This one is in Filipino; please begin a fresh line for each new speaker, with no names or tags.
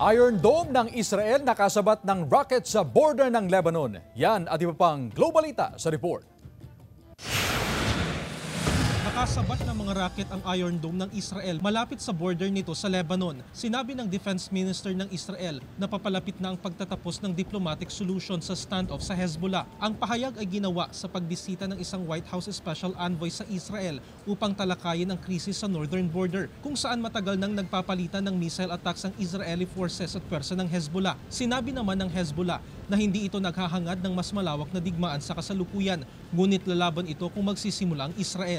Iron Dome ng Israel nakasabat ng rocket sa border ng Lebanon. Yan
at iba pang globalita sa report. Nakasabat ng mga raket ang Iron Dome ng Israel malapit sa border nito sa Lebanon. Sinabi ng Defense Minister ng Israel na papalapit na ang pagtatapos ng diplomatic solution sa standoff sa Hezbollah. Ang pahayag ay ginawa sa pagbisita ng isang White House Special Envoy sa Israel upang talakayin ang krisis sa northern border kung saan matagal nang nagpapalitan ng missile attacks ang Israeli forces at pwersa ng Hezbollah. Sinabi naman ng Hezbollah na hindi ito naghahangad ng mas malawak na digmaan sa kasalukuyan, ngunit lalaban ito kung magsisimula ang Israel.